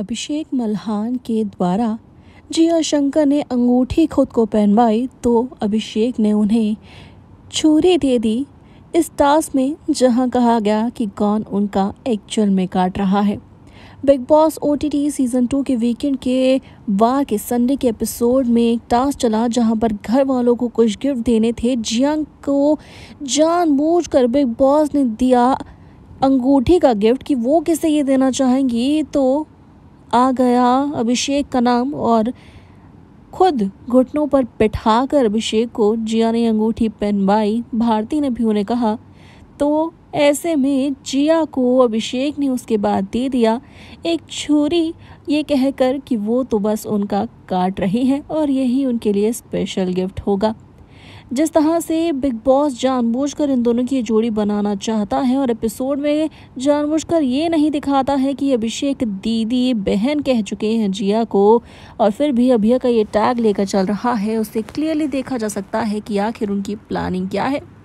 अभिषेक मल्हान के द्वारा जिया शंकर ने अंगूठी खुद को पहनवाई तो अभिषेक ने उन्हें छुरी दे दी इस टास्क में जहां कहा गया कि कौन उनका एक्चुअल में काट रहा है बिग बॉस ओ सीज़न टू के वीकेंड के वार के संडे के एपिसोड में एक टास्क चला जहां पर घर वालों को कुछ गिफ्ट देने थे जियांग को जानबूझकर बिग बॉस ने दिया अंगूठी का गिफ्ट कि वो किसे ये देना चाहेंगी तो आ गया अभिषेक का नाम और खुद घुटनों पर बैठा कर अभिषेक को जिया ने अंगूठी पहनवाई भारती ने भी उन्हें कहा तो ऐसे में जिया को अभिषेक ने उसके बाद दे दिया एक छुरी ये कहकर कि वो तो बस उनका काट रही है और यही उनके लिए स्पेशल गिफ्ट होगा जिस तरह से बिग बॉस जानबूझकर इन दोनों की जोड़ी बनाना चाहता है और एपिसोड में जानबूझकर ये नहीं दिखाता है कि अभिषेक दीदी बहन कह चुके हैं जिया को और फिर भी अभिया का ये टैग लेकर चल रहा है उससे क्लियरली देखा जा सकता है कि आखिर उनकी प्लानिंग क्या है